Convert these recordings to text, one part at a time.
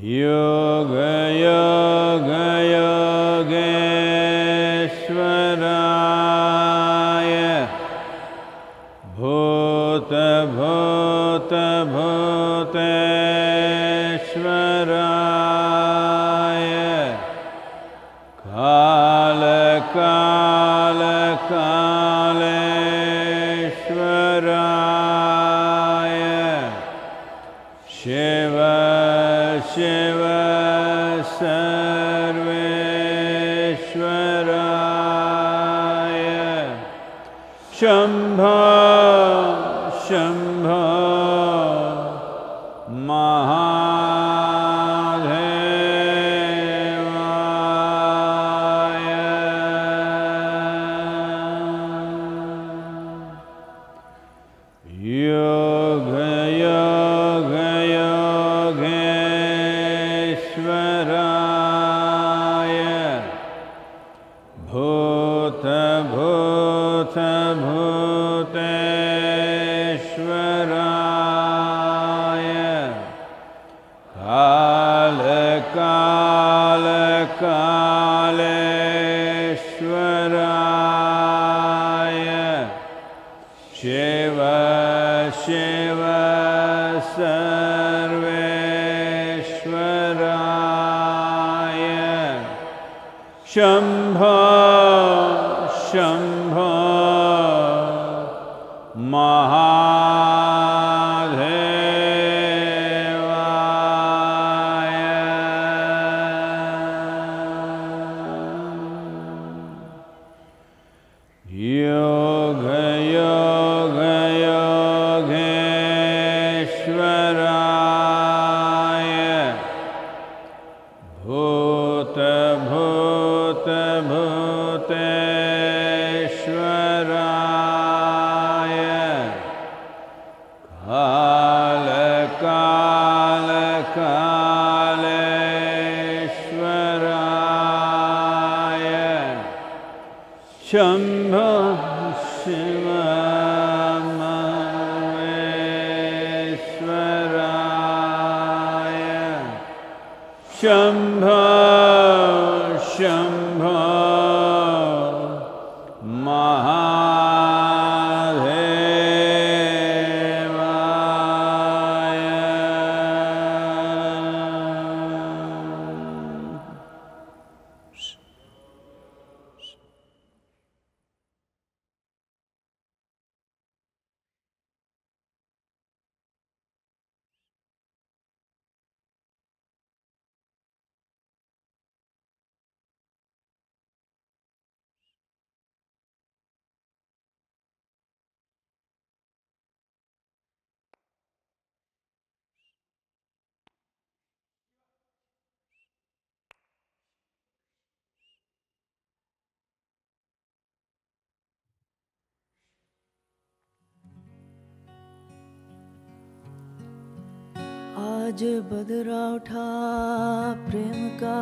Yoga, yoga. Shambha. मुझे बदरा उठा प्रेम का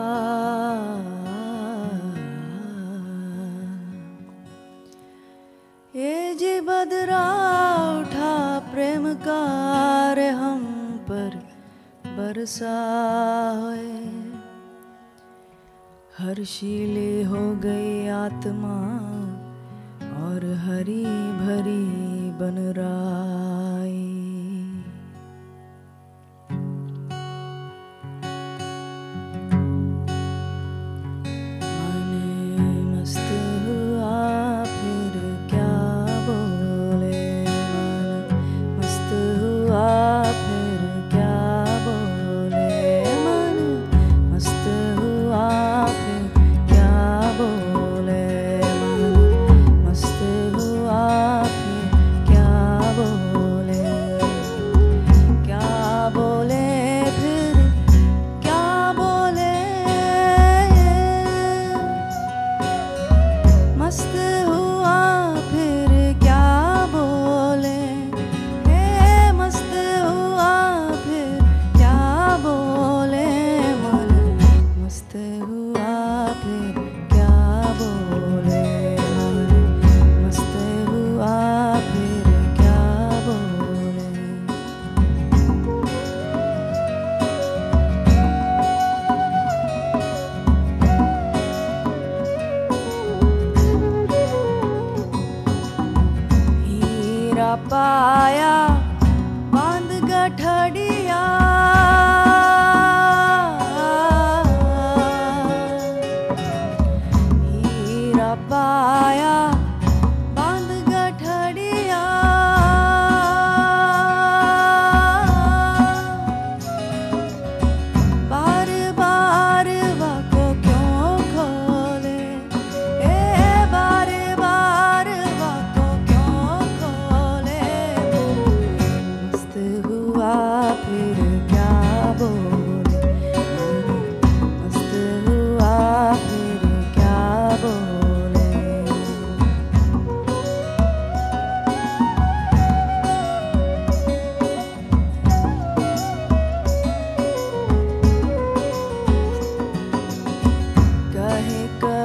ए जी बदरा उठा प्रेम का रे हम पर बरसा है हर्षीली हो गई आत्मा और हरी भरी बन राई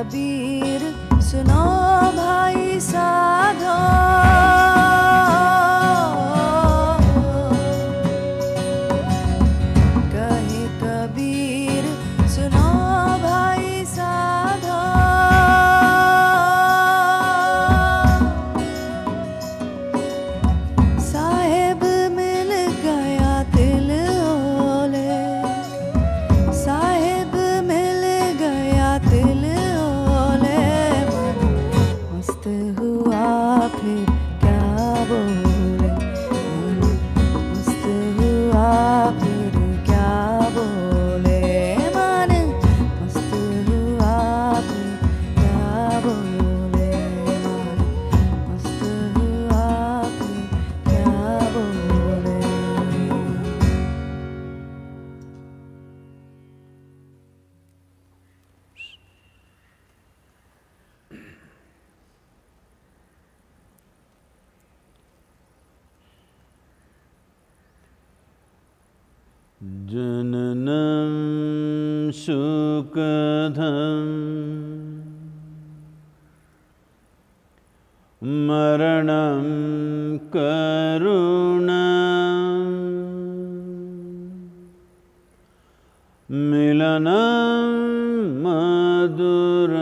कबीर सुनो भाई साधो धम् मरणं करुण मिलनं मधुर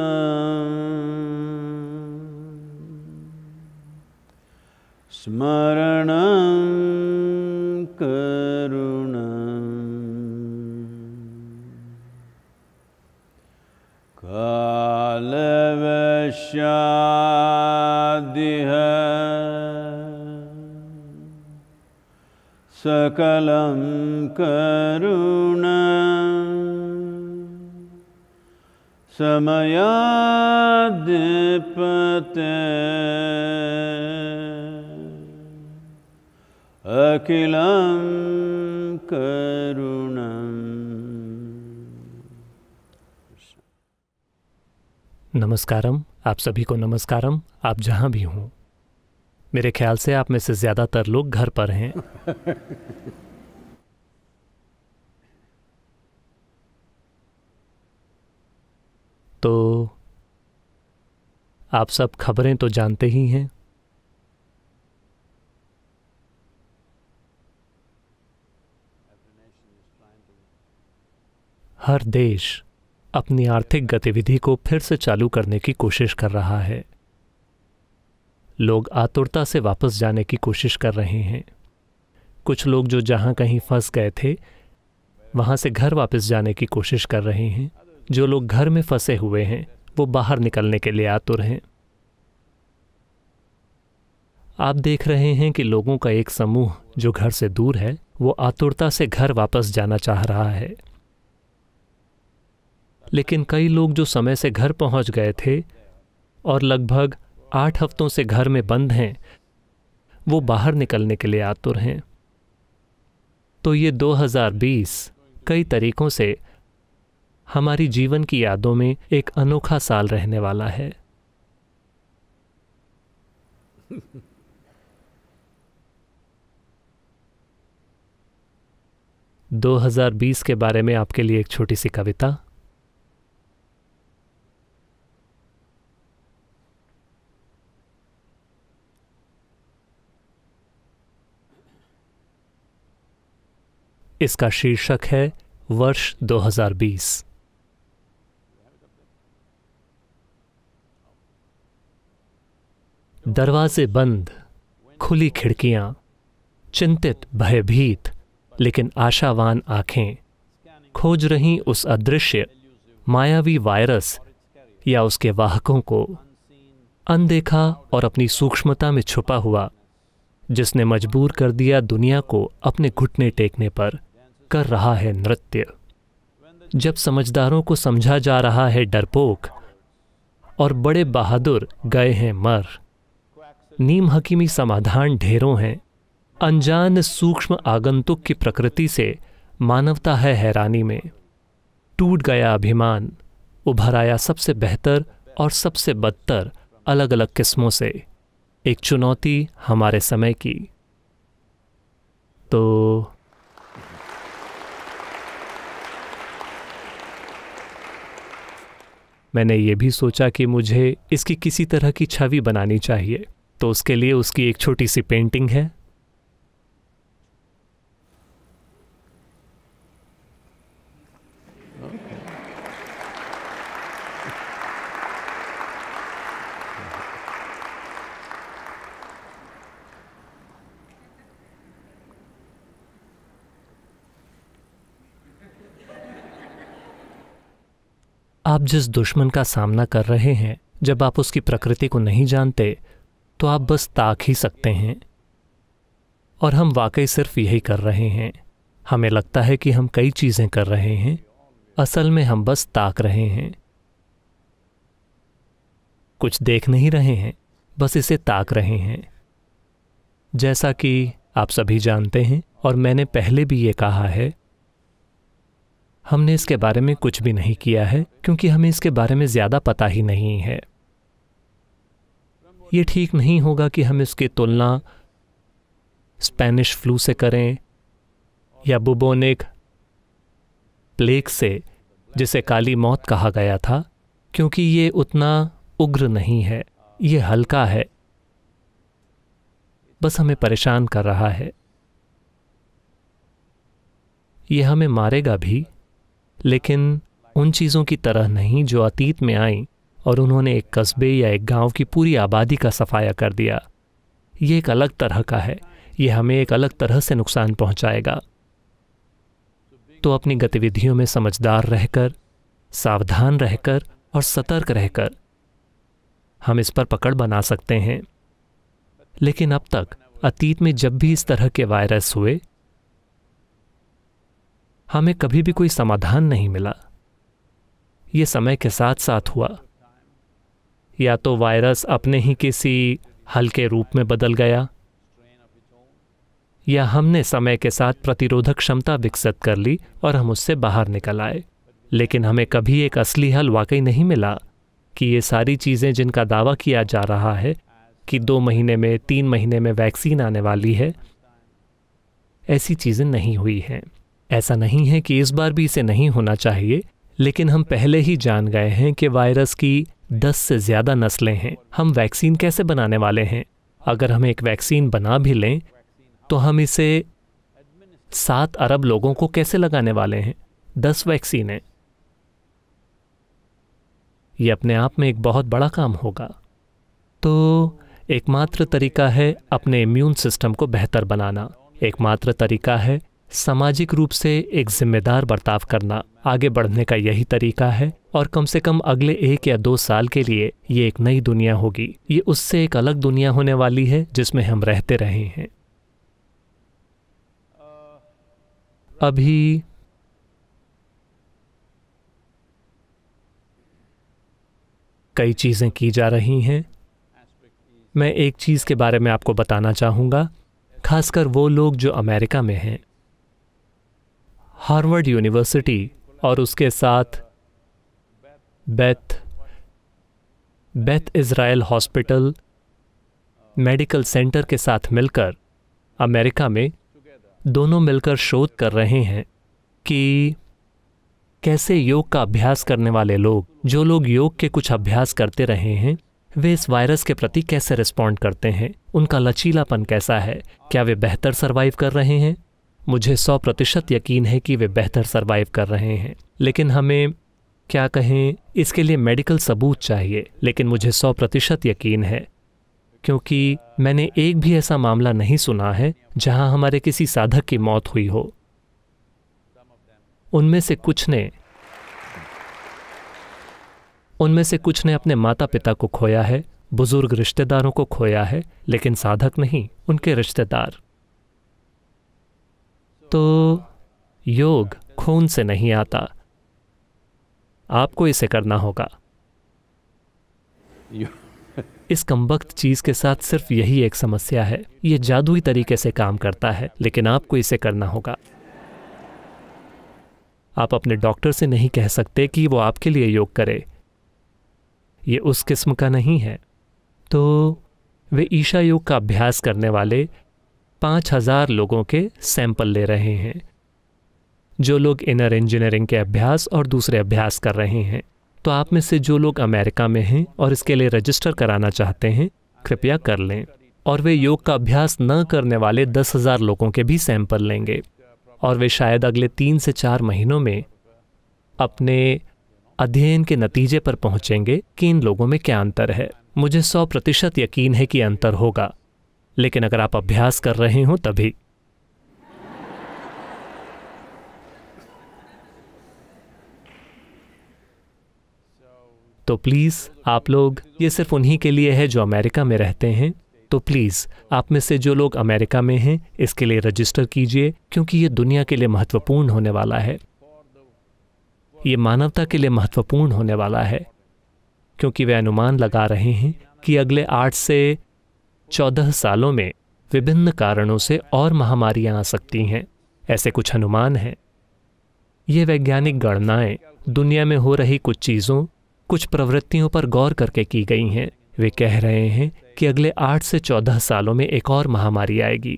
स्मरणं काल वैश्यादि सकलं करुण समयाधिपते अखिलं करुण नमस्कारम आप सभी को नमस्कारम आप जहां भी हों मेरे ख्याल से आप में से ज़्यादातर लोग घर पर हैं तो आप सब खबरें तो जानते ही हैं हर देश अपनी आर्थिक गतिविधि को फिर से चालू करने की कोशिश कर रहा है लोग आतुरता से वापस जाने की कोशिश कर रहे हैं कुछ लोग जो जहां कहीं फंस गए थे वहां से घर वापस जाने की कोशिश कर रहे हैं जो लोग घर में फंसे हुए हैं वो बाहर निकलने के लिए आतुर हैं आप देख रहे हैं कि लोगों का एक समूह जो घर से दूर है वो आतुरता से घर वापस जाना चाह रहा है लेकिन कई लोग जो समय से घर पहुंच गए थे और लगभग आठ हफ्तों से घर में बंद हैं वो बाहर निकलने के लिए आतुर हैं तो ये 2020 कई तरीकों से हमारी जीवन की यादों में एक अनोखा साल रहने वाला है दो हजार बीस के बारे में आपके लिए एक छोटी सी कविता इसका शीर्षक है वर्ष 2020 दरवाजे बंद खुली खिड़कियां चिंतित भयभीत लेकिन आशावान आंखें खोज रही उस अदृश्य मायावी वायरस या उसके वाहकों को अनदेखा और अपनी सूक्ष्मता में छुपा हुआ जिसने मजबूर कर दिया दुनिया को अपने घुटने टेकने पर कर रहा है नृत्य जब समझदारों को समझा जा रहा है डरपोक और बड़े बहादुर गए हैं मर नीम हकीमी समाधान ढेरों हैं अनजान सूक्ष्म आगंतुक की प्रकृति से मानवता है हैरानी में टूट गया अभिमान उभर आया सबसे बेहतर और सबसे बदतर अलग अलग किस्मों से एक चुनौती हमारे समय की तो मैंने ये भी सोचा कि मुझे इसकी किसी तरह की छवि बनानी चाहिए तो उसके लिए उसकी एक छोटी सी पेंटिंग है आप जिस दुश्मन का सामना कर रहे हैं जब आप उसकी प्रकृति को नहीं जानते तो आप बस ताक ही सकते हैं और हम वाकई सिर्फ यही कर रहे हैं हमें लगता है कि हम कई चीज़ें कर रहे हैं असल में हम बस ताक रहे हैं कुछ देख नहीं रहे हैं बस इसे ताक रहे हैं जैसा कि आप सभी जानते हैं और मैंने पहले भी ये कहा है हमने इसके बारे में कुछ भी नहीं किया है क्योंकि हमें इसके बारे में ज़्यादा पता ही नहीं है ये ठीक नहीं होगा कि हम इसकी तुलना स्पेनिश फ्लू से करें या बुबोनिक प्लेग से जिसे काली मौत कहा गया था क्योंकि ये उतना उग्र नहीं है ये हल्का है बस हमें परेशान कर रहा है ये हमें मारेगा भी लेकिन उन चीज़ों की तरह नहीं जो अतीत में आईं और उन्होंने एक कस्बे या एक गांव की पूरी आबादी का सफाया कर दिया ये एक अलग तरह का है ये हमें एक अलग तरह से नुकसान पहुंचाएगा तो अपनी गतिविधियों में समझदार रहकर सावधान रहकर और सतर्क रहकर हम इस पर पकड़ बना सकते हैं लेकिन अब तक अतीत में जब भी इस तरह के वायरस हुए हमें कभी भी कोई समाधान नहीं मिला ये समय के साथ साथ हुआ या तो वायरस अपने ही किसी हल्के रूप में बदल गया या हमने समय के साथ प्रतिरोधक क्षमता विकसित कर ली और हम उससे बाहर निकल आए लेकिन हमें कभी एक असली हल वाकई नहीं मिला कि ये सारी चीज़ें जिनका दावा किया जा रहा है कि दो महीने में तीन महीने में वैक्सीन आने वाली है ऐसी चीज़ें नहीं हुई हैं ऐसा नहीं है कि इस बार भी इसे नहीं होना चाहिए लेकिन हम पहले ही जान गए हैं कि वायरस की 10 से ज़्यादा नस्लें हैं हम वैक्सीन कैसे बनाने वाले हैं अगर हम एक वैक्सीन बना भी लें तो हम इसे सात अरब लोगों को कैसे लगाने वाले हैं दस वैक्सीनें ये अपने आप में एक बहुत बड़ा काम होगा तो एकमात्र तरीका है अपने इम्यून सिस्टम को बेहतर बनाना एकमात्र तरीका है सामाजिक रूप से एक जिम्मेदार बर्ताव करना आगे बढ़ने का यही तरीका है और कम से कम अगले एक या दो साल के लिए ये एक नई दुनिया होगी ये उससे एक अलग दुनिया होने वाली है जिसमें हम रहते रहे हैं अभी कई चीज़ें की जा रही हैं मैं एक चीज़ के बारे में आपको बताना चाहूंगा खासकर वो लोग जो अमेरिका में हैं हार्वर्ड यूनिवर्सिटी और उसके साथ Beth Beth Israel hospital medical center के साथ मिलकर अमेरिका में दोनों मिलकर शोध कर रहे हैं कि कैसे योग का अभ्यास करने वाले लोग जो लोग योग के कुछ अभ्यास करते रहे हैं वे इस वायरस के प्रति कैसे रिस्पॉन्ड करते हैं उनका लचीलापन कैसा है क्या वे बेहतर सर्वाइव कर रहे हैं मुझे सौ प्रतिशत यकीन है कि वे बेहतर सर्वाइव कर रहे हैं लेकिन हमें क्या कहें इसके लिए मेडिकल सबूत चाहिए लेकिन मुझे सौ प्रतिशत यकीन है क्योंकि मैंने एक भी ऐसा मामला नहीं सुना है जहां हमारे किसी साधक की मौत हुई हो उनमें से कुछ ने उनमें से कुछ ने अपने माता पिता को खोया है बुजुर्ग रिश्तेदारों को खोया है लेकिन साधक नहीं उनके रिश्तेदार तो योग खून से नहीं आता आपको इसे करना होगा इस कमबख्त चीज के साथ सिर्फ यही एक समस्या है ये जादुई तरीके से काम करता है लेकिन आपको इसे करना होगा आप अपने डॉक्टर से नहीं कह सकते कि वो आपके लिए योग करे ये उस किस्म का नहीं है तो वे ईशा योग का अभ्यास करने वाले पाँच हजार लोगों के सैंपल ले रहे हैं जो लोग इनर इंजीनियरिंग के अभ्यास और दूसरे अभ्यास कर रहे हैं तो आप में से जो लोग अमेरिका में हैं और इसके लिए रजिस्टर कराना चाहते हैं कृपया कर लें और वे योग का अभ्यास न करने वाले दस हजार लोगों के भी सैंपल लेंगे और वे शायद अगले तीन से चार महीनों में अपने अध्ययन के नतीजे पर पहुंचेंगे कि इन लोगों में क्या अंतर है मुझे सौ प्रतिशत यकीन है कि अंतर होगा लेकिन अगर आप अभ्यास कर रहे हो तभी तो प्लीज़ आप लोग ये सिर्फ उन्हीं के लिए है जो अमेरिका में रहते हैं तो प्लीज़ आप में से जो लोग अमेरिका में हैं इसके लिए रजिस्टर कीजिए क्योंकि ये दुनिया के लिए महत्वपूर्ण होने वाला है ये मानवता के लिए महत्वपूर्ण होने वाला है क्योंकि वे अनुमान लगा रहे हैं कि अगले आठ से चौदह सालों में विभिन्न कारणों से और महामारियां आ सकती हैं ऐसे कुछ अनुमान हैं ये वैज्ञानिक गणनाएं दुनिया में हो रही कुछ चीज़ों कुछ प्रवृत्तियों पर गौर करके की गई हैं वे कह रहे हैं कि अगले आठ से चौदह सालों में एक और महामारी आएगी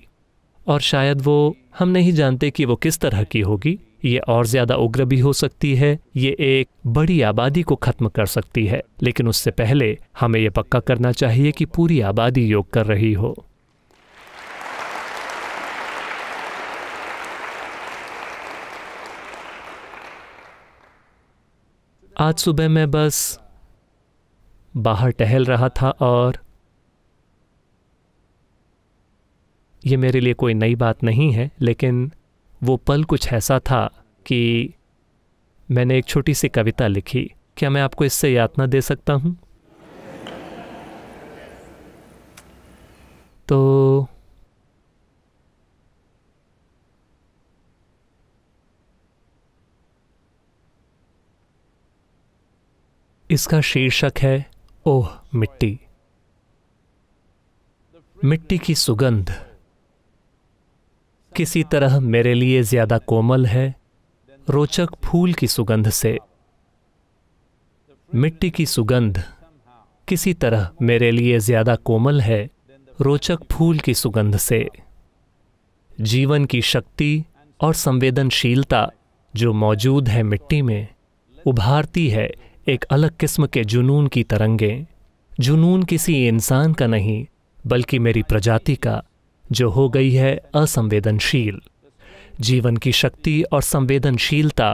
और शायद वो हम नहीं जानते कि वो किस तरह की होगी ये और ज्यादा उग्र भी हो सकती है ये एक बड़ी आबादी को खत्म कर सकती है लेकिन उससे पहले हमें यह पक्का करना चाहिए कि पूरी आबादी योग कर रही हो आज सुबह मैं बस बाहर टहल रहा था और ये मेरे लिए कोई नई बात नहीं है लेकिन वो पल कुछ ऐसा था कि मैंने एक छोटी सी कविता लिखी क्या मैं आपको इससे यातना दे सकता हूँ तो इसका शीर्षक है ओह मिट्टी मिट्टी की सुगंध किसी तरह मेरे लिए ज्यादा कोमल है रोचक फूल की सुगंध से मिट्टी की सुगंध किसी तरह मेरे लिए ज्यादा कोमल है रोचक फूल की सुगंध से जीवन की शक्ति और संवेदनशीलता जो मौजूद है मिट्टी में उभारती है एक अलग किस्म के जुनून की तरंगे जुनून किसी इंसान का नहीं बल्कि मेरी प्रजाति का जो हो गई है असंवेदनशील जीवन की शक्ति और संवेदनशीलता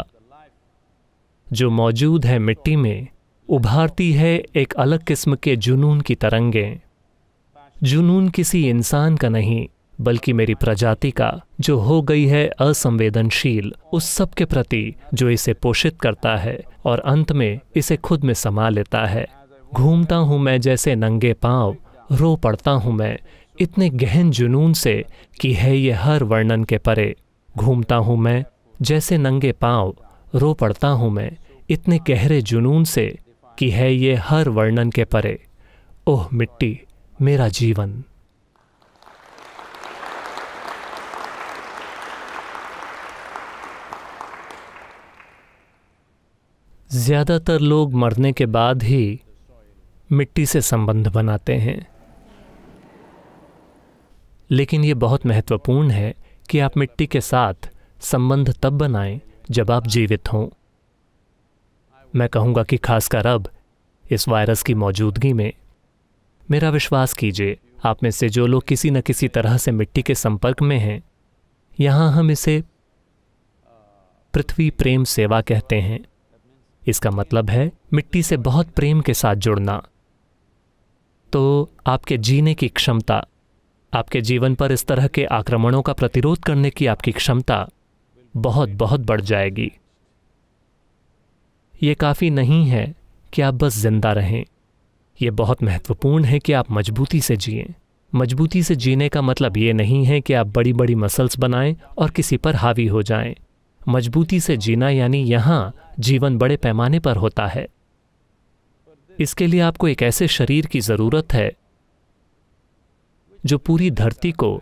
जो मौजूद है मिट्टी में उभारती है एक अलग किस्म के जुनून की तरंगें जुनून किसी इंसान का नहीं बल्कि मेरी प्रजाति का जो हो गई है असंवेदनशील उस सब के प्रति जो इसे पोषित करता है और अंत में इसे खुद में समा लेता है घूमता हूं मैं जैसे नंगे पांव रो पड़ता हूं मैं इतने गहन जुनून से कि है ये हर वर्णन के परे घूमता हूँ मैं जैसे नंगे पांव रो पड़ता हूँ मैं इतने गहरे जुनून से कि है ये हर वर्णन के परे ओह मिट्टी मेरा जीवन ज़्यादातर लोग मरने के बाद ही मिट्टी से संबंध बनाते हैं लेकिन ये बहुत महत्वपूर्ण है कि आप मिट्टी के साथ संबंध तब बनाएं जब आप जीवित हों मैं कहूंगा कि खासकर अब इस वायरस की मौजूदगी में मेरा विश्वास कीजिए आप में से जो लोग किसी न किसी तरह से मिट्टी के संपर्क में हैं यहां हम इसे पृथ्वी प्रेम सेवा कहते हैं इसका मतलब है मिट्टी से बहुत प्रेम के साथ जुड़ना तो आपके जीने की क्षमता आपके जीवन पर इस तरह के आक्रमणों का प्रतिरोध करने की आपकी क्षमता बहुत बहुत बढ़ जाएगी ये काफ़ी नहीं है कि आप बस जिंदा रहें यह बहुत महत्वपूर्ण है कि आप मजबूती से जिए मजबूती से जीने का मतलब ये नहीं है कि आप बड़ी बड़ी मसल्स बनाएं और किसी पर हावी हो जाएं। मजबूती से जीना यानी यहाँ जीवन बड़े पैमाने पर होता है इसके लिए आपको एक ऐसे शरीर की ज़रूरत है जो पूरी धरती को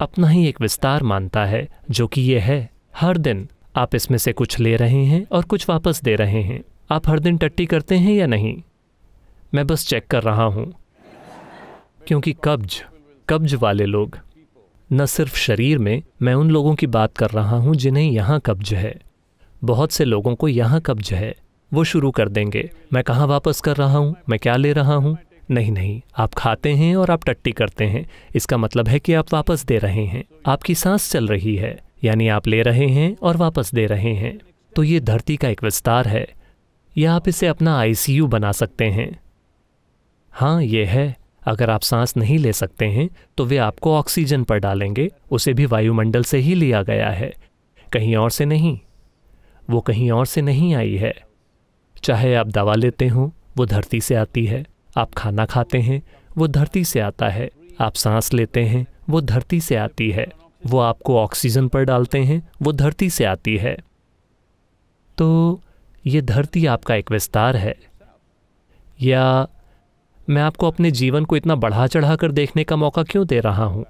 अपना ही एक विस्तार मानता है जो कि ये है हर दिन आप इसमें से कुछ ले रहे हैं और कुछ वापस दे रहे हैं आप हर दिन टट्टी करते हैं या नहीं मैं बस चेक कर रहा हूं क्योंकि कब्ज कब्ज वाले लोग न सिर्फ शरीर में मैं उन लोगों की बात कर रहा हूं जिन्हें यहां कब्ज है बहुत से लोगों को यहां कब्ज है वो शुरू कर देंगे मैं कहाँ वापस कर रहा हूं मैं क्या ले रहा हूं नहीं नहीं आप खाते हैं और आप टट्टी करते हैं इसका मतलब है कि आप वापस दे रहे हैं आपकी सांस चल रही है यानी आप ले रहे हैं और वापस दे रहे हैं तो ये धरती का एक विस्तार है या आप इसे अपना आईसीयू बना सकते हैं हाँ ये है अगर आप सांस नहीं ले सकते हैं तो वे आपको ऑक्सीजन पर डालेंगे उसे भी वायुमंडल से ही लिया गया है कहीं और से नहीं वो कहीं और से नहीं आई है चाहे आप दवा लेते हो वो धरती से आती है आप खाना खाते हैं वो धरती से आता है आप सांस लेते हैं वो धरती से आती है वो आपको ऑक्सीजन पर डालते हैं वो धरती से आती है तो ये धरती आपका एक विस्तार है या मैं आपको अपने जीवन को इतना बढ़ा चढ़ा कर देखने का मौका क्यों दे रहा हूं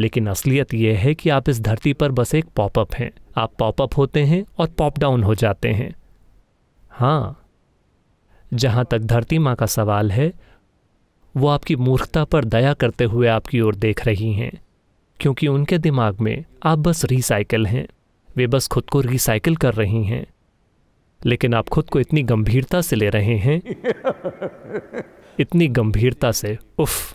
लेकिन असलियत यह है कि आप इस धरती पर बस एक पॉपअप हैं आप पॉपअप होते हैं और पॉप डाउन हो जाते हैं हाँ जहाँ तक धरती माँ का सवाल है वो आपकी मूर्खता पर दया करते हुए आपकी ओर देख रही हैं क्योंकि उनके दिमाग में आप बस रिसाइकिल हैं वे बस खुद को रिसाइकिल कर रही हैं लेकिन आप खुद को इतनी गंभीरता से ले रहे हैं इतनी गंभीरता से उफ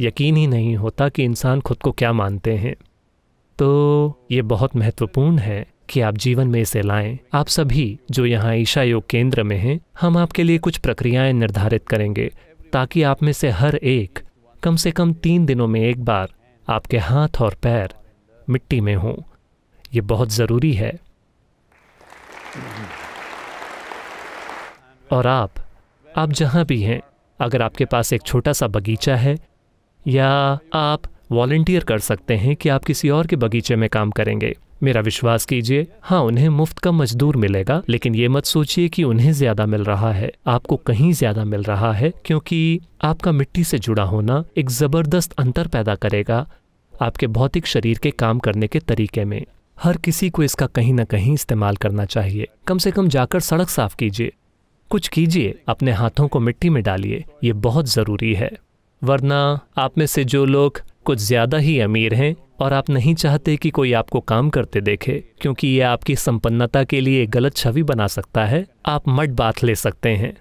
यकीन ही नहीं होता कि इंसान खुद को क्या मानते हैं तो ये बहुत महत्वपूर्ण है कि आप जीवन में इसे लाएं आप सभी जो यहाँ ईशा योग केंद्र में हैं हम आपके लिए कुछ प्रक्रियाएं निर्धारित करेंगे ताकि आप में से हर एक कम से कम तीन दिनों में एक बार आपके हाथ और पैर मिट्टी में हों ये बहुत ज़रूरी है और आप आप जहाँ भी हैं अगर आपके पास एक छोटा सा बगीचा है या आप वॉल्टियर कर सकते हैं कि आप किसी और के बगीचे में काम करेंगे मेरा विश्वास कीजिए हाँ उन्हें मुफ्त का मजदूर मिलेगा लेकिन ये मत सोचिए कि उन्हें ज्यादा मिल रहा है आपको कहीं ज्यादा मिल रहा है क्योंकि आपका मिट्टी से जुड़ा होना एक जबरदस्त अंतर पैदा करेगा आपके भौतिक शरीर के काम करने के तरीके में हर किसी को इसका कहीं ना कहीं इस्तेमाल करना चाहिए कम से कम जाकर सड़क साफ कीजिए कुछ कीजिए अपने हाथों को मिट्टी में डालिए ये बहुत ज़रूरी है वरना आप में से जो लोग कुछ ज़्यादा ही अमीर हैं और आप नहीं चाहते कि कोई आपको काम करते देखे क्योंकि ये आपकी संपन्नता के लिए गलत छवि बना सकता है आप मड बात ले सकते हैं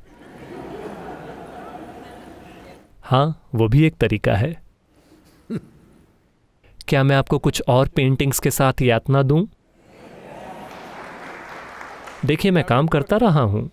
हाँ वो भी एक तरीका है क्या मैं आपको कुछ और पेंटिंग्स के साथ यातना दूं? देखिए मैं काम करता रहा हूं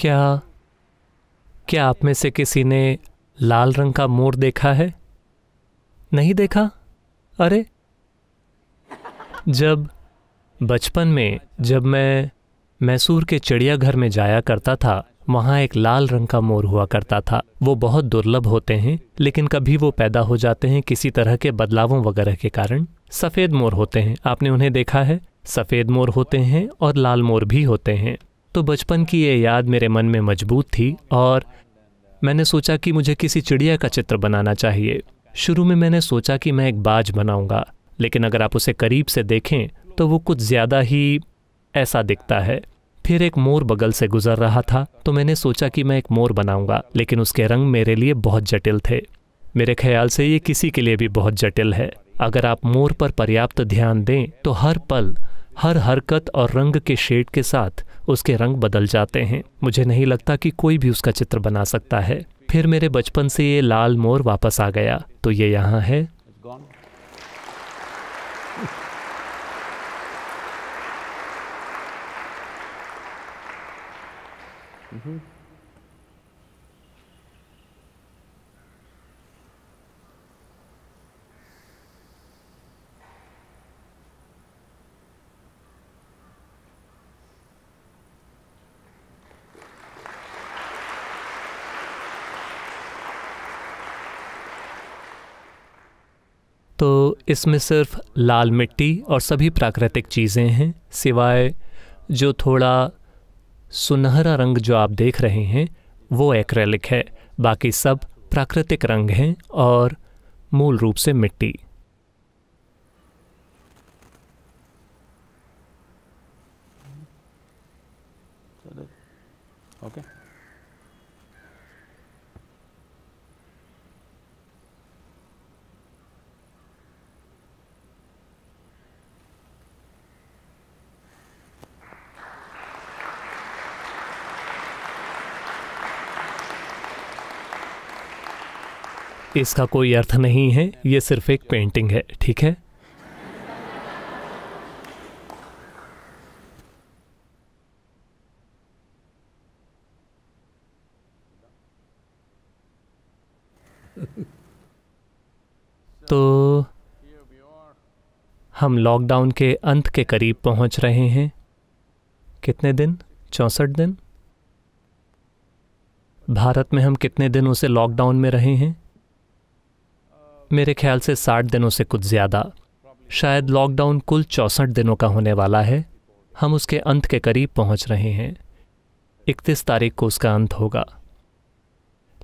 क्या क्या आप में से किसी ने लाल रंग का मोर देखा है नहीं देखा अरे जब बचपन में जब मैं मैसूर के चिड़ियाघर में जाया करता था वहाँ एक लाल रंग का मोर हुआ करता था वो बहुत दुर्लभ होते हैं लेकिन कभी वो पैदा हो जाते हैं किसी तरह के बदलावों वगैरह के कारण सफ़ेद मोर होते हैं आपने उन्हें देखा है सफ़ेद मोर होते हैं और लाल मोर भी होते हैं तो बचपन की ये याद मेरे मन में मजबूत थी और मैंने सोचा कि मुझे किसी चिड़िया का चित्र बनाना चाहिए शुरू में मैंने सोचा कि मैं एक बाज बनाऊंगा लेकिन अगर आप उसे करीब से देखें तो वो कुछ ज़्यादा ही ऐसा दिखता है फिर एक मोर बगल से गुजर रहा था तो मैंने सोचा कि मैं एक मोर बनाऊंगा लेकिन उसके रंग मेरे लिए बहुत जटिल थे मेरे ख्याल से ये किसी के लिए भी बहुत जटिल है अगर आप मोर पर पर्याप्त ध्यान दें तो हर पल हर हरकत और रंग के शेड के साथ उसके रंग बदल जाते हैं मुझे नहीं लगता कि कोई भी उसका चित्र बना सकता है फिर मेरे बचपन से ये लाल मोर वापस आ गया तो ये यहाँ है Mm-hmm. तो इसमें सिर्फ लाल मिट्टी और सभी प्राकृतिक चीज़ें हैं सिवाय जो थोड़ा सुनहरा रंग जो आप देख रहे हैं वो एक्रेलिक है बाकी सब प्राकृतिक रंग हैं और मूल रूप से मिट्टी ओके okay. इसका कोई अर्थ नहीं है ये सिर्फ एक पेंटिंग है ठीक है तो हम लॉकडाउन के अंत के करीब पहुंच रहे हैं कितने दिन चौंसठ दिन भारत में हम कितने दिन उसे लॉकडाउन में रहे हैं मेरे ख्याल से साठ दिनों से कुछ ज़्यादा शायद लॉकडाउन कुल चौंसठ दिनों का होने वाला है हम उसके अंत के करीब पहुंच रहे हैं इकतीस तारीख को उसका अंत होगा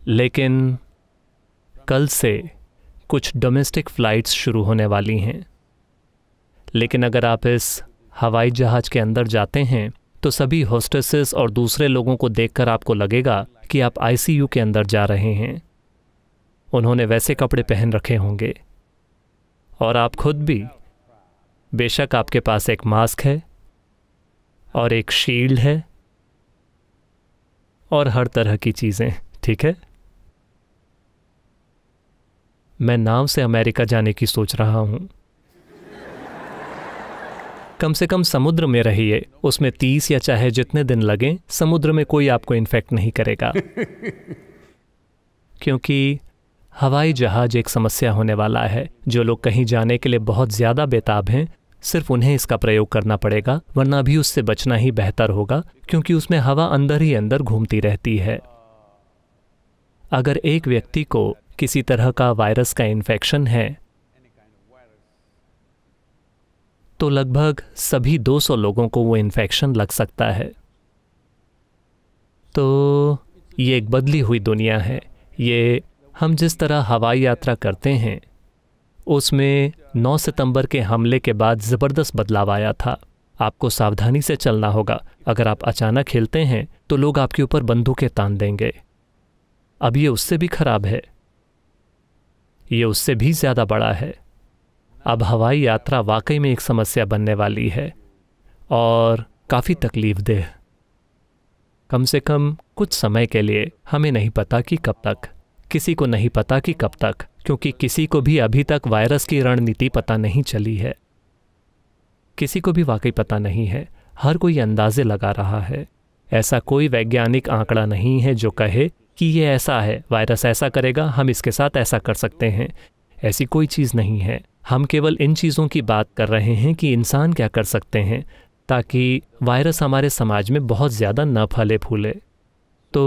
लेकिन कल से कुछ डोमेस्टिक फ़्लाइट्स शुरू होने वाली हैं लेकिन अगर आप इस हवाई जहाज़ के अंदर जाते हैं तो सभी होस्टेसेस और दूसरे लोगों को देखकर आपको लगेगा कि आप आईसीयू के अंदर जा रहे हैं उन्होंने वैसे कपड़े पहन रखे होंगे और आप खुद भी बेशक आपके पास एक मास्क है और एक शील्ड है और हर तरह की चीज़ें ठीक है मैं नाव से अमेरिका जाने की सोच रहा हूं कम से कम समुद्र में रहिए उसमें तीस या चाहे जितने दिन लगें समुद्र में कोई आपको इन्फेक्ट नहीं करेगा क्योंकि हवाई जहाज एक समस्या होने वाला है जो लोग कहीं जाने के लिए बहुत ज़्यादा बेताब हैं सिर्फ उन्हें इसका प्रयोग करना पड़ेगा वरना भी उससे बचना ही बेहतर होगा क्योंकि उसमें हवा अंदर ही अंदर घूमती रहती है अगर एक व्यक्ति को किसी तरह का वायरस का इन्फेक्शन है तो लगभग सभी 200 लोगों को वो इन्फेक्शन लग सकता है तो ये एक बदली हुई दुनिया है ये हम जिस तरह हवाई यात्रा करते हैं उसमें 9 सितंबर के हमले के बाद ज़बरदस्त बदलाव आया था आपको सावधानी से चलना होगा अगर आप अचानक हिलते हैं तो लोग आपके ऊपर बंदूकें तान देंगे अब ये उससे भी खराब है ये उससे भी ज़्यादा बड़ा है अब हवाई यात्रा वाकई में एक समस्या बनने वाली है और काफ़ी तकलीफ देह कम से कम कुछ समय के लिए हमें नहीं पता कि कब तक किसी को नहीं पता कि कब तक क्योंकि किसी को भी अभी तक वायरस की रणनीति पता नहीं चली है किसी को भी वाकई पता नहीं है हर कोई अंदाजे लगा रहा है ऐसा कोई वैज्ञानिक आंकड़ा नहीं है जो कहे कि यह ऐसा है वायरस ऐसा करेगा हम इसके साथ ऐसा कर सकते हैं ऐसी कोई चीज़ नहीं है हम केवल इन चीज़ों की बात कर रहे हैं कि इंसान क्या कर सकते हैं ताकि वायरस हमारे समाज में बहुत ज़्यादा न फले फूले तो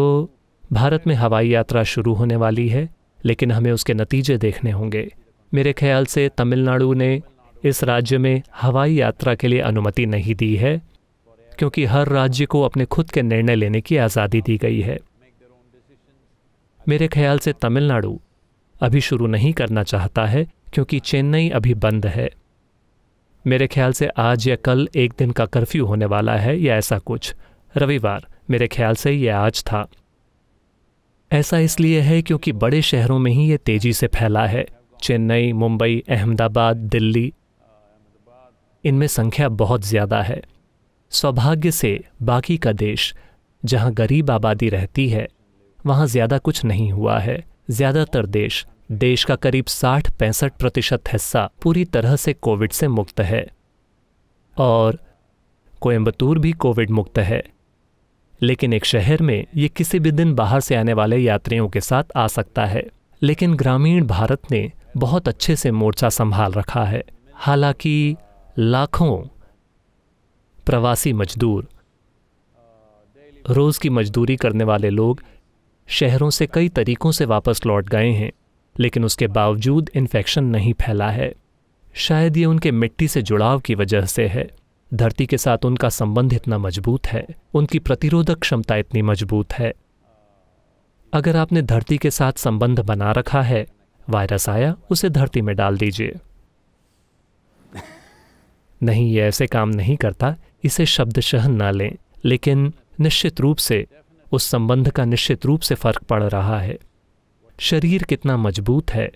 भारत में हवाई यात्रा शुरू होने वाली है लेकिन हमें उसके नतीजे देखने होंगे मेरे ख्याल से तमिलनाडु ने इस राज्य में हवाई यात्रा के लिए अनुमति नहीं दी है क्योंकि हर राज्य को अपने खुद के निर्णय लेने की आज़ादी दी गई है मेरे ख्याल से तमिलनाडु अभी शुरू नहीं करना चाहता है क्योंकि चेन्नई अभी बंद है मेरे ख्याल से आज या कल एक दिन का कर्फ्यू होने वाला है या ऐसा कुछ रविवार मेरे ख्याल से यह आज था ऐसा इसलिए है क्योंकि बड़े शहरों में ही ये तेजी से फैला है चेन्नई मुंबई अहमदाबाद दिल्ली इनमें संख्या बहुत ज़्यादा है सौभाग्य से बाकी का देश जहां गरीब आबादी रहती है वहां ज़्यादा कुछ नहीं हुआ है ज़्यादातर देश देश का करीब 60 पैंसठ प्रतिशत हिस्सा पूरी तरह से कोविड से मुक्त है और कोयम्बतूर भी कोविड मुक्त है लेकिन एक शहर में ये किसी भी दिन बाहर से आने वाले यात्रियों के साथ आ सकता है लेकिन ग्रामीण भारत ने बहुत अच्छे से मोर्चा संभाल रखा है हालांकि लाखों प्रवासी मजदूर रोज़ की मजदूरी करने वाले लोग शहरों से कई तरीकों से वापस लौट गए हैं लेकिन उसके बावजूद इन्फेक्शन नहीं फैला है शायद ये उनके मिट्टी से जुड़ाव की वजह से है धरती के साथ उनका संबंध इतना मजबूत है उनकी प्रतिरोधक क्षमता इतनी मजबूत है अगर आपने धरती के साथ संबंध बना रखा है वायरस आया उसे धरती में डाल दीजिए नहीं ये ऐसे काम नहीं करता इसे शब्दशह ना लें लेकिन निश्चित रूप से उस संबंध का निश्चित रूप से फर्क पड़ रहा है शरीर कितना मजबूत है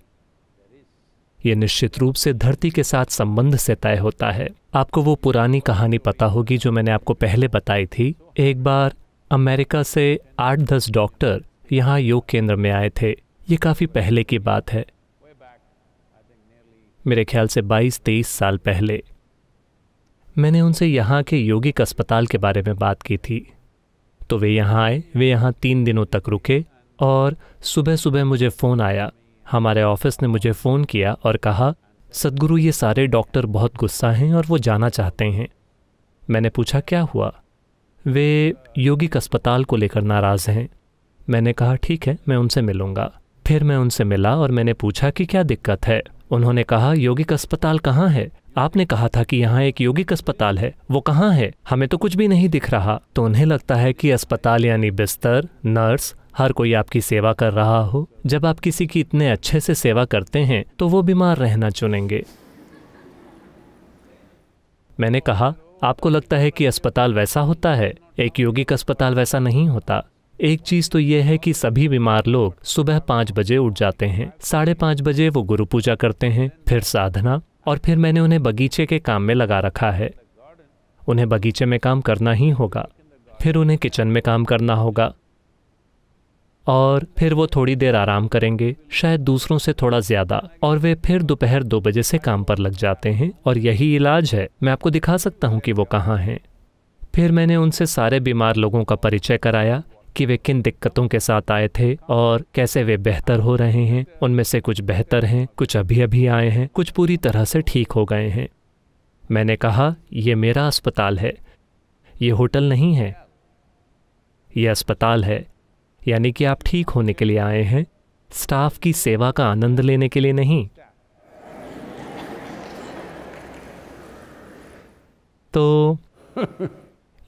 ये निश्चित रूप से धरती के साथ संबंध से तय होता है आपको वो पुरानी कहानी पता होगी जो मैंने आपको पहले बताई थी एक बार अमेरिका से आठ दस डॉक्टर यहाँ योग केंद्र में आए थे ये काफ़ी पहले की बात है मेरे ख्याल से 22-23 साल पहले मैंने उनसे यहाँ के योगिक अस्पताल के बारे में बात की थी तो वे यहाँ आए वे यहाँ तीन दिनों तक रुके और सुबह सुबह मुझे फ़ोन आया हमारे ऑफिस ने मुझे फ़ोन किया और कहा सदगुरु ये सारे डॉक्टर बहुत गुस्सा हैं और वो जाना चाहते हैं मैंने पूछा क्या हुआ वे योगिक अस्पताल को लेकर नाराज़ हैं मैंने कहा ठीक है मैं उनसे मिलूंगा फिर मैं उनसे मिला और मैंने पूछा कि क्या दिक्कत है उन्होंने कहा योगिक अस्पताल कहाँ है आपने कहा था कि यहाँ एक योगिक अस्पताल है वो कहाँ है हमें तो कुछ भी नहीं दिख रहा तो उन्हें लगता है कि अस्पताल यानी बिस्तर नर्स हर कोई आपकी सेवा कर रहा हो जब आप किसी की इतने अच्छे से सेवा करते हैं तो वो बीमार रहना चुनेंगे मैंने कहा आपको लगता है कि अस्पताल वैसा होता है एक योगिक अस्पताल वैसा नहीं होता एक चीज तो यह है कि सभी बीमार लोग सुबह पांच बजे उठ जाते हैं साढ़े पांच बजे वो गुरु पूजा करते हैं फिर साधना और फिर मैंने उन्हें बगीचे के काम में लगा रखा है उन्हें बगीचे में काम करना ही होगा फिर उन्हें किचन में काम करना होगा और फिर वो थोड़ी देर आराम करेंगे शायद दूसरों से थोड़ा ज़्यादा और वे फिर दोपहर दो बजे से काम पर लग जाते हैं और यही इलाज है मैं आपको दिखा सकता हूँ कि वो कहाँ हैं फिर मैंने उनसे सारे बीमार लोगों का परिचय कराया कि वे किन दिक्कतों के साथ आए थे और कैसे वे बेहतर हो रहे हैं उनमें से कुछ बेहतर हैं कुछ अभी अभी आए हैं कुछ पूरी तरह से ठीक हो गए हैं मैंने कहा ये मेरा अस्पताल है ये होटल नहीं है ये अस्पताल है यानी कि आप ठीक होने के लिए आए हैं स्टाफ की सेवा का आनंद लेने के लिए नहीं तो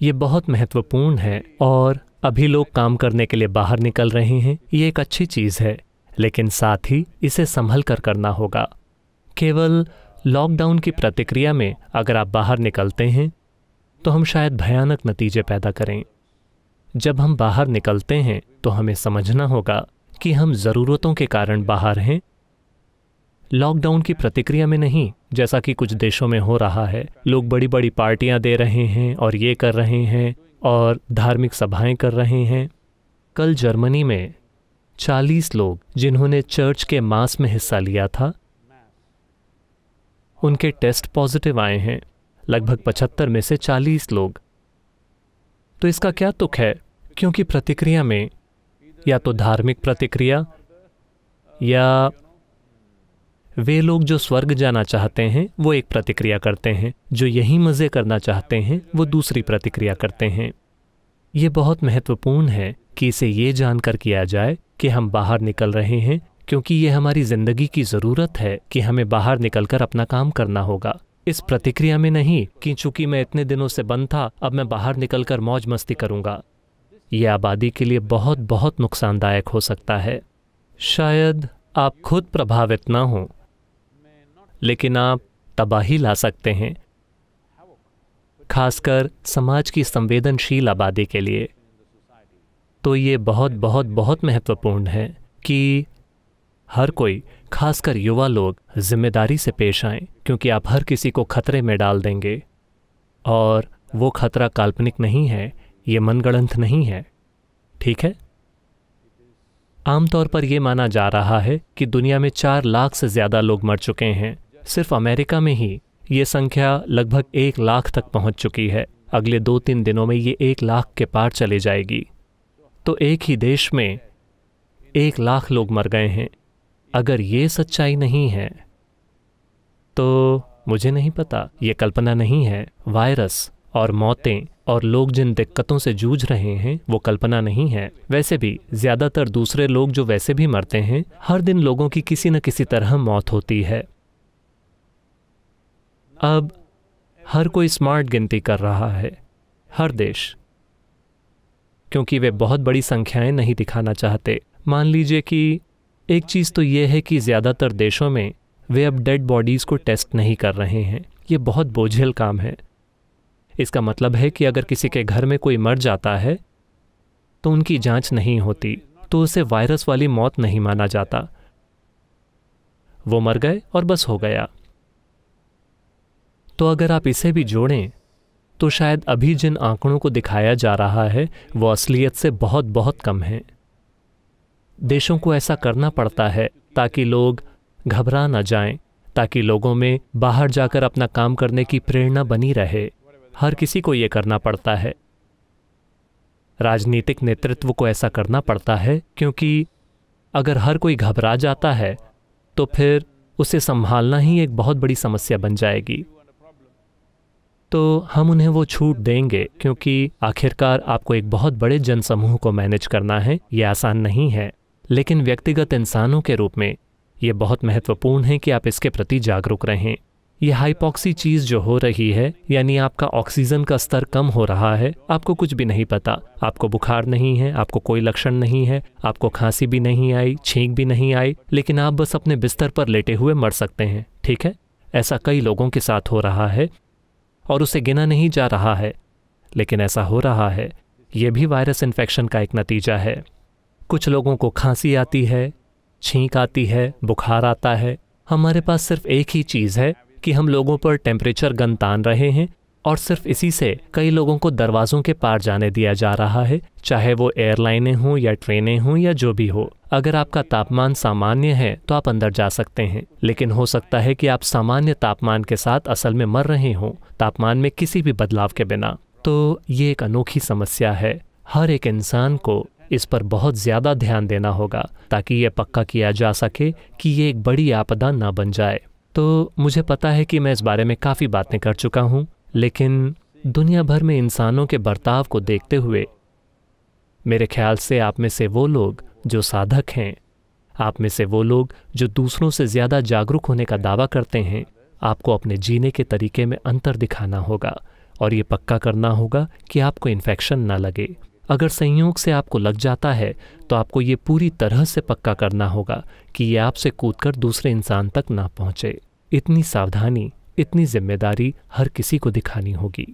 ये बहुत महत्वपूर्ण है और अभी लोग काम करने के लिए बाहर निकल रहे हैं ये एक अच्छी चीज़ है लेकिन साथ ही इसे संभल कर करना होगा केवल लॉकडाउन की प्रतिक्रिया में अगर आप बाहर निकलते हैं तो हम शायद भयानक नतीजे पैदा करें जब हम बाहर निकलते हैं तो हमें समझना होगा कि हम ज़रूरतों के कारण बाहर हैं लॉकडाउन की प्रतिक्रिया में नहीं जैसा कि कुछ देशों में हो रहा है लोग बड़ी बड़ी पार्टियां दे रहे हैं और ये कर रहे हैं और धार्मिक सभाएं कर रहे हैं कल जर्मनी में 40 लोग जिन्होंने चर्च के मास में हिस्सा लिया था उनके टेस्ट पॉजिटिव आए हैं लगभग 75 में से 40 लोग तो इसका क्या तुक है क्योंकि प्रतिक्रिया में या तो धार्मिक प्रतिक्रिया या वे लोग जो स्वर्ग जाना चाहते हैं वो एक प्रतिक्रिया करते हैं जो यही मज़े करना चाहते हैं वो दूसरी प्रतिक्रिया करते हैं ये बहुत महत्वपूर्ण है कि इसे ये जानकर किया जाए कि हम बाहर निकल रहे हैं क्योंकि ये हमारी ज़िंदगी की ज़रूरत है कि हमें बाहर निकलकर अपना काम करना होगा इस प्रतिक्रिया में नहीं कि चूंकि मैं इतने दिनों से बंद था अब मैं बाहर निकलकर मौज मस्ती करूंगा यह आबादी के लिए बहुत बहुत नुकसानदायक हो सकता है शायद आप खुद प्रभावित ना हो लेकिन आप तबाही ला सकते हैं खासकर समाज की संवेदनशील आबादी के लिए तो ये बहुत बहुत बहुत महत्वपूर्ण है कि हर कोई खासकर युवा लोग जिम्मेदारी से पेश आए क्योंकि आप हर किसी को खतरे में डाल देंगे और वो खतरा काल्पनिक नहीं है ये मनगणंत नहीं है ठीक है आमतौर पर यह माना जा रहा है कि दुनिया में चार लाख से ज़्यादा लोग मर चुके हैं सिर्फ अमेरिका में ही ये संख्या लगभग एक लाख तक पहुंच चुकी है अगले दो तीन दिनों में ये एक लाख के पार चली जाएगी तो एक ही देश में एक लाख लोग मर गए हैं अगर ये सच्चाई नहीं है तो मुझे नहीं पता ये कल्पना नहीं है वायरस और मौतें और लोग जिन दिक्कतों से जूझ रहे हैं वो कल्पना नहीं है वैसे भी ज्यादातर दूसरे लोग जो वैसे भी मरते हैं हर दिन लोगों की किसी न किसी तरह मौत होती है अब हर कोई स्मार्ट गिनती कर रहा है हर देश क्योंकि वे बहुत बड़ी संख्याएं नहीं दिखाना चाहते मान लीजिए कि एक चीज़ तो ये है कि ज़्यादातर देशों में वे अब डेड बॉडीज़ को टेस्ट नहीं कर रहे हैं ये बहुत बोझिल काम है इसका मतलब है कि अगर किसी के घर में कोई मर जाता है तो उनकी जांच नहीं होती तो उसे वायरस वाली मौत नहीं माना जाता वो मर गए और बस हो गया तो अगर आप इसे भी जोड़ें तो शायद अभी जिन आंकड़ों को दिखाया जा रहा है वो असलियत से बहुत बहुत कम हैं देशों को ऐसा करना पड़ता है ताकि लोग घबरा ना जाएं, ताकि लोगों में बाहर जाकर अपना काम करने की प्रेरणा बनी रहे हर किसी को ये करना पड़ता है राजनीतिक नेतृत्व को ऐसा करना पड़ता है क्योंकि अगर हर कोई घबरा जाता है तो फिर उसे संभालना ही एक बहुत बड़ी समस्या बन जाएगी तो हम उन्हें वो छूट देंगे क्योंकि आखिरकार आपको एक बहुत बड़े जनसमूह को मैनेज करना है ये आसान नहीं है लेकिन व्यक्तिगत इंसानों के रूप में ये बहुत महत्वपूर्ण है कि आप इसके प्रति जागरूक रहें यह हाइपॉक्सी चीज जो हो रही है यानी आपका ऑक्सीजन का स्तर कम हो रहा है आपको कुछ भी नहीं पता आपको बुखार नहीं है आपको कोई लक्षण नहीं है आपको खांसी भी नहीं आई छींक भी नहीं आई लेकिन आप बस अपने बिस्तर पर लेटे हुए मर सकते हैं ठीक है ऐसा कई लोगों के साथ हो रहा है और उसे गिना नहीं जा रहा है लेकिन ऐसा हो रहा है यह भी वायरस इन्फेक्शन का एक नतीजा है कुछ लोगों को खांसी आती है छींक आती है बुखार आता है हमारे पास सिर्फ एक ही चीज़ है कि हम लोगों पर टेम्परेचर गन तान रहे हैं और सिर्फ इसी से कई लोगों को दरवाज़ों के पार जाने दिया जा रहा है चाहे वो एयरलाइनें हों या ट्रेनें हों या जो भी हो अगर आपका तापमान सामान्य है तो आप अंदर जा सकते हैं लेकिन हो सकता है कि आप सामान्य तापमान के साथ असल में मर रहे हों तापमान में किसी भी बदलाव के बिना तो ये एक अनोखी समस्या है हर एक इंसान को इस पर बहुत ज़्यादा ध्यान देना होगा ताकि ये पक्का किया जा सके कि ये एक बड़ी आपदा ना बन जाए तो मुझे पता है कि मैं इस बारे में काफ़ी बातें कर चुका हूँ लेकिन दुनिया भर में इंसानों के बर्ताव को देखते हुए मेरे ख्याल से आप में से वो लोग जो साधक हैं आप में से वो लोग जो दूसरों से ज़्यादा जागरूक होने का दावा करते हैं आपको अपने जीने के तरीके में अंतर दिखाना होगा और ये पक्का करना होगा कि आपको इन्फेक्शन ना लगे अगर संयोग से आपको लग जाता है तो आपको ये पूरी तरह से पक्का करना होगा कि ये आपसे कूद दूसरे इंसान तक ना पहुंचे इतनी सावधानी इतनी जिम्मेदारी हर किसी को दिखानी होगी